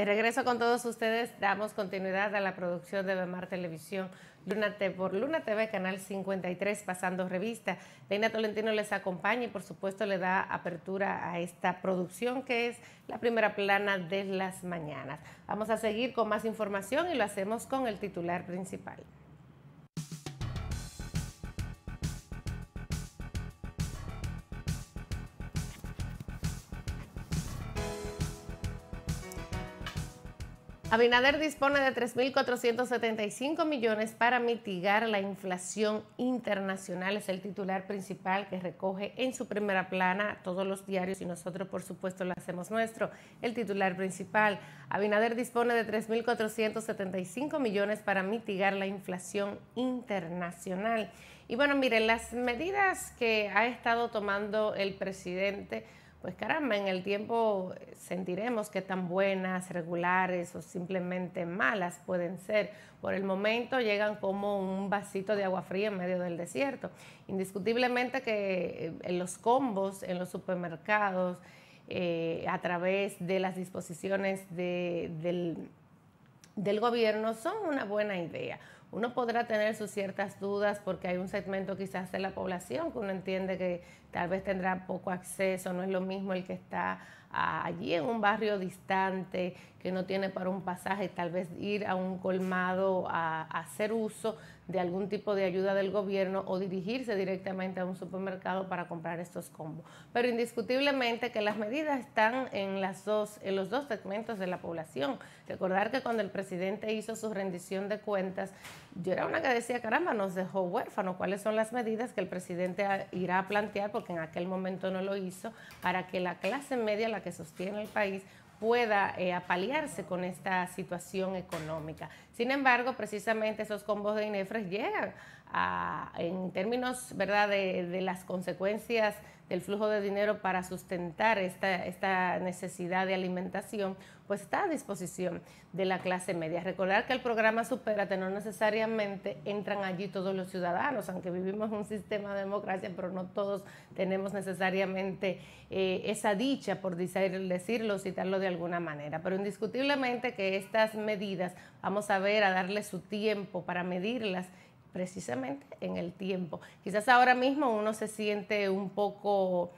De regreso con todos ustedes, damos continuidad a la producción de Bemar Televisión Luna TV, por Luna TV, Canal 53, pasando revista. Leina Tolentino les acompaña y por supuesto le da apertura a esta producción que es la primera plana de las mañanas. Vamos a seguir con más información y lo hacemos con el titular principal. Abinader dispone de 3.475 millones para mitigar la inflación internacional. Es el titular principal que recoge en su primera plana todos los diarios y nosotros, por supuesto, lo hacemos nuestro. El titular principal. Abinader dispone de 3.475 millones para mitigar la inflación internacional. Y bueno, miren, las medidas que ha estado tomando el presidente pues caramba, en el tiempo sentiremos que tan buenas, regulares o simplemente malas pueden ser. Por el momento llegan como un vasito de agua fría en medio del desierto. Indiscutiblemente que eh, en los combos, en los supermercados, eh, a través de las disposiciones del gobierno son una buena idea uno podrá tener sus ciertas dudas porque hay un segmento quizás de la población que uno entiende que tal vez tendrá poco acceso, no es lo mismo el que está ah, allí en un barrio distante, que no tiene para un pasaje, tal vez ir a un colmado a, hacer uso de algún tipo de ayuda del gobierno o dirigirse directamente a un supermercado para comprar estos combos. Pero indiscutiblemente que las medidas están en, las dos, en los dos segmentos de la población. Recordar que cuando el presidente hizo su rendición de cuentas, yo era una que decía, caramba, nos dejó huérfano. ¿cuáles son las medidas que el presidente irá a plantear, porque en aquel momento no lo hizo, para que la clase media, la que sostiene el país, pueda eh, apalearse con esta situación económica. Sin embargo, precisamente esos combos de INEFRES llegan en términos ¿verdad? De, de las consecuencias el flujo de dinero para sustentar esta, necesidad de alimentación, pues está a disposición de la clase media. Recordar que el programa Superate no necesariamente entran allí todos los ciudadanos, aunque vivimos un sistema de democracia, pero no todos tenemos necesariamente eh, esa dicha, por decirlo, citarlo de alguna manera. Pero indiscutiblemente que estas medidas, vamos a ver, a darle su tiempo para medirlas precisamente en el tiempo. Quizás ahora mismo uno se siente un poco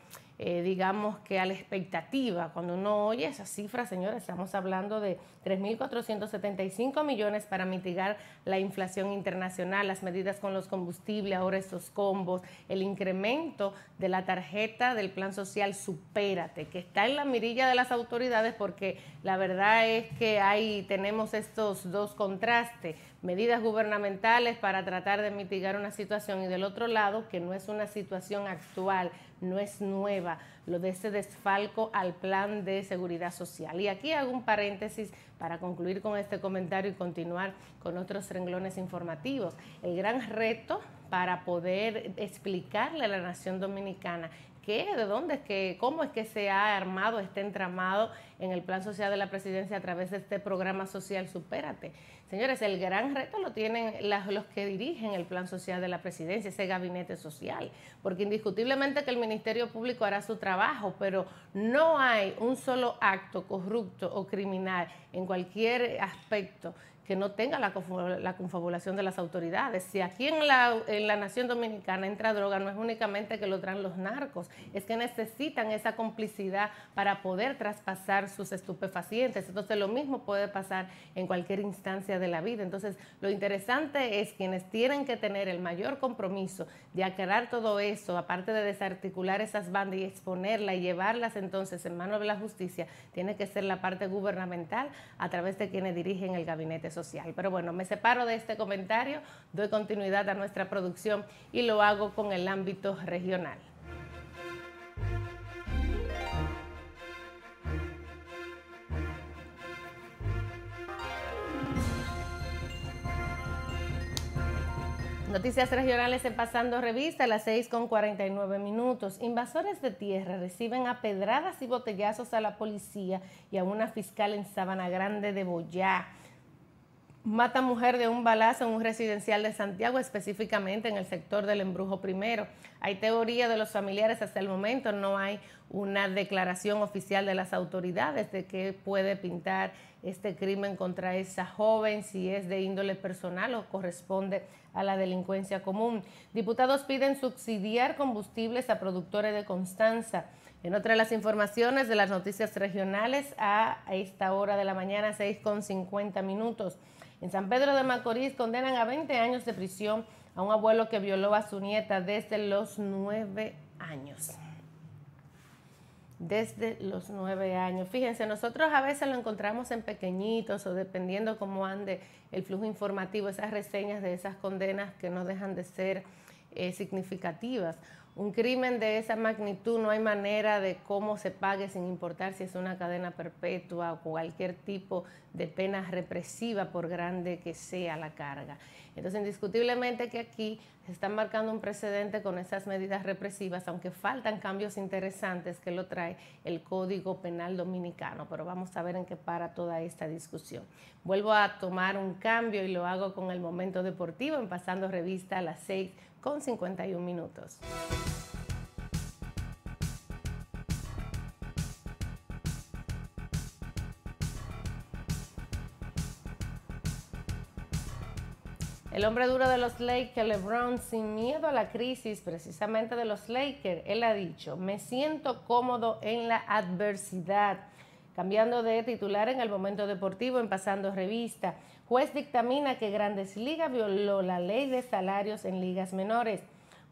eh, digamos que a la expectativa. Cuando uno oye esa cifra, señores, estamos hablando de 3.475 millones para mitigar la inflación internacional, las medidas con los combustibles, ahora estos combos, el incremento de la tarjeta del plan social Supérate, que está en la mirilla de las autoridades porque la verdad es que ahí tenemos estos dos contrastes, medidas gubernamentales para tratar de mitigar una situación y del otro lado que no es una situación actual, no es nueva lo de ese desfalco al plan de seguridad social. Y aquí hago un paréntesis para concluir con este comentario y continuar con otros renglones informativos. El gran reto para poder explicarle a la nación dominicana qué, de dónde es que, cómo es que se ha armado este entramado en el plan social de la presidencia a través de este programa social Supérate. Señores, el gran reto lo tienen las, los que dirigen el plan social de la presidencia, ese gabinete social, porque indiscutiblemente que el Ministerio Público hará su trabajo, pero no hay un solo acto corrupto o criminal en cualquier aspecto que no tenga la, la, confabulación de las autoridades. Si aquí en la, en la nación dominicana entra droga, no es únicamente que lo traen los narcos, es que necesitan esa complicidad para poder traspasar sus estupefacientes. Entonces lo mismo puede pasar en cualquier instancia de la vida. Entonces lo interesante es quienes tienen que tener el mayor compromiso de aclarar todo eso, aparte de desarticular esas bandas y exponerlas y llevarlas entonces en manos de la justicia, tiene que ser la parte gubernamental a través de quienes dirigen el gabinete social. Pero bueno, me separo de este comentario, doy continuidad a nuestra producción y lo hago con el ámbito regional. Noticias regionales en Pasando Revista a las 6 con 49 minutos. Invasores de tierra reciben a pedradas y botellazos a la policía y a una fiscal en Sabana Grande de Boyá. Mata mujer de un balazo en un residencial de Santiago, específicamente en el sector del embrujo primero. Hay teoría de los familiares hasta el momento, no hay una declaración oficial de las autoridades de qué puede pintar este crimen contra esa joven, si es de índole personal o corresponde a la delincuencia común. Diputados piden subsidiar combustibles a productores de Constanza. En otra de las informaciones de las noticias regionales, a esta hora de la mañana, 6.50 minutos. En San Pedro de Macorís condenan a 20 años de prisión a un abuelo que violó a su nieta desde los 9 años. Desde los 9 años. Fíjense, nosotros a veces lo encontramos en pequeñitos o dependiendo cómo ande el flujo informativo, esas reseñas de esas condenas que no dejan de ser eh, significativas. Un crimen de esa magnitud no hay manera de cómo se pague sin importar si es una cadena perpetua o cualquier tipo de pena represiva por grande que sea la carga. Entonces, indiscutiblemente que aquí están marcando un precedente con esas medidas represivas, aunque faltan cambios interesantes que lo trae el Código Penal Dominicano, pero vamos a ver en qué para toda esta discusión. Vuelvo a tomar un cambio y lo hago con el momento deportivo en pasando revista a las 6 con 51 minutos. El hombre duro de los Lakers, LeBron, sin miedo a la crisis precisamente de los Lakers, él ha dicho, me siento cómodo en la adversidad. Cambiando de titular en el momento deportivo, en pasando revista, juez dictamina que Grandes Ligas violó la ley de salarios en ligas menores.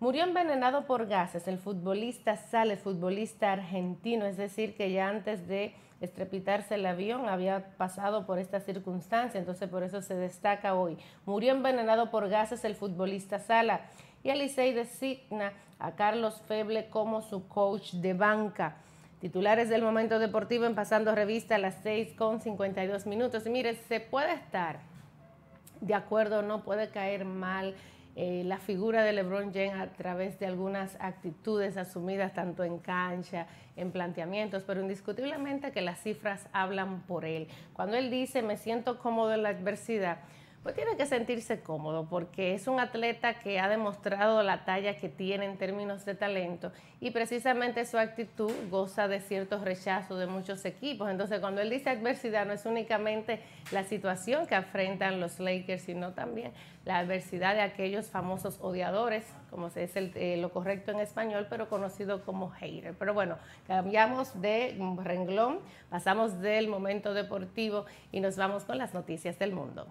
Murió envenenado por gases. El futbolista sale, futbolista argentino, es decir, que ya antes de estrepitarse el avión había pasado por esta circunstancia, entonces por eso se destaca hoy. Murió envenenado por gases el futbolista Sala y Elisei designa a Carlos Feble como su coach de banca. Titulares del momento deportivo en pasando revista a las 6 con 52 minutos. Y mire, se puede estar de acuerdo, no puede caer mal eh, la figura de LeBron James a través de algunas actitudes asumidas tanto en cancha, en planteamientos, pero indiscutiblemente que las cifras hablan por él. Cuando él dice, me siento cómodo en la adversidad, pues tiene que sentirse cómodo porque es un atleta que ha demostrado la talla que tiene en términos de talento y precisamente su actitud goza de ciertos rechazos de muchos equipos. Entonces cuando él dice adversidad no es únicamente la situación que enfrentan los Lakers, sino también la adversidad de aquellos famosos odiadores, como es eh, lo correcto en español, pero conocido como hater. Pero bueno, cambiamos de renglón, pasamos del momento deportivo y nos vamos con las noticias del mundo.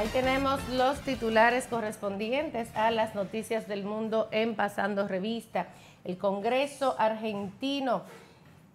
Ahí tenemos los titulares correspondientes a las noticias del mundo en Pasando Revista. El Congreso argentino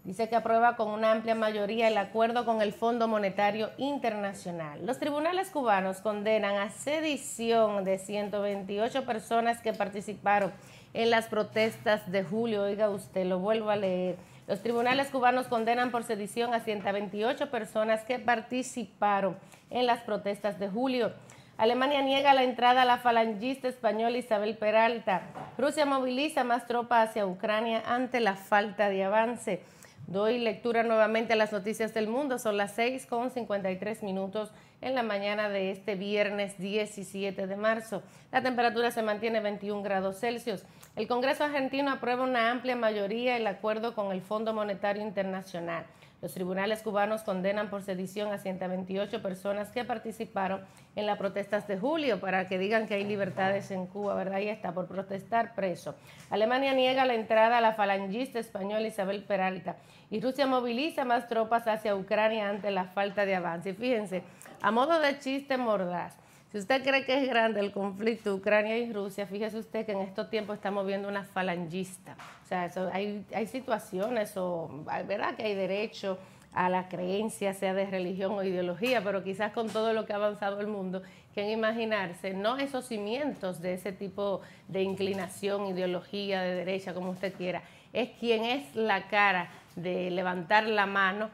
dice que aprueba con una amplia mayoría el acuerdo con el Fondo Monetario Internacional. Los tribunales cubanos condenan a sedición de 128 personas que participaron en las protestas de julio. Oiga usted, lo vuelvo a leer. Los tribunales cubanos condenan por sedición a 128 personas que participaron en las protestas de julio. Alemania niega la entrada a la falangista española Isabel Peralta. Rusia moviliza más tropas hacia Ucrania ante la falta de avance. Doy lectura nuevamente a las noticias del mundo. Son las 6 con 53 minutos en la mañana de este viernes 17 de marzo. La temperatura se mantiene 21 grados Celsius. El Congreso argentino aprueba una amplia mayoría el acuerdo con el Fondo Monetario Internacional. Los tribunales cubanos condenan por sedición a 128 personas que participaron en las protestas de julio para que digan que hay libertades en Cuba, ¿verdad? Y está por protestar preso. Alemania niega la entrada a la falangista española Isabel Peralta y Rusia moviliza más tropas hacia Ucrania ante la falta de avance. Y fíjense, a modo de chiste mordaz, si usted cree que es grande el conflicto Ucrania y Rusia, fíjese usted que en estos tiempos estamos viendo una falangista. O sea, hay, hay situaciones, o, ¿verdad? Que hay derecho a la creencia, sea de religión o ideología, pero quizás con todo lo que ha avanzado el mundo, que imaginarse, no esos cimientos de ese tipo de inclinación, ideología, de derecha, como usted quiera, es quien es la cara de levantar la mano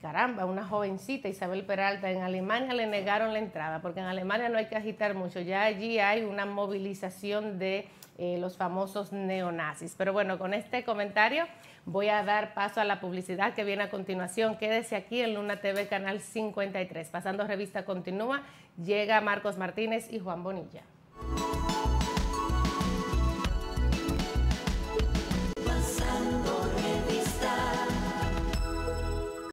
caramba, una jovencita, Isabel Peralta, en Alemania le negaron la entrada, porque en Alemania no hay que agitar mucho, ya allí hay una movilización de eh, los famosos neonazis. Pero bueno, con este comentario voy a dar paso a la publicidad que viene a continuación. Quédese aquí en Luna TV, canal 53. Pasando revista continúa, llega Marcos Martínez y Juan Bonilla.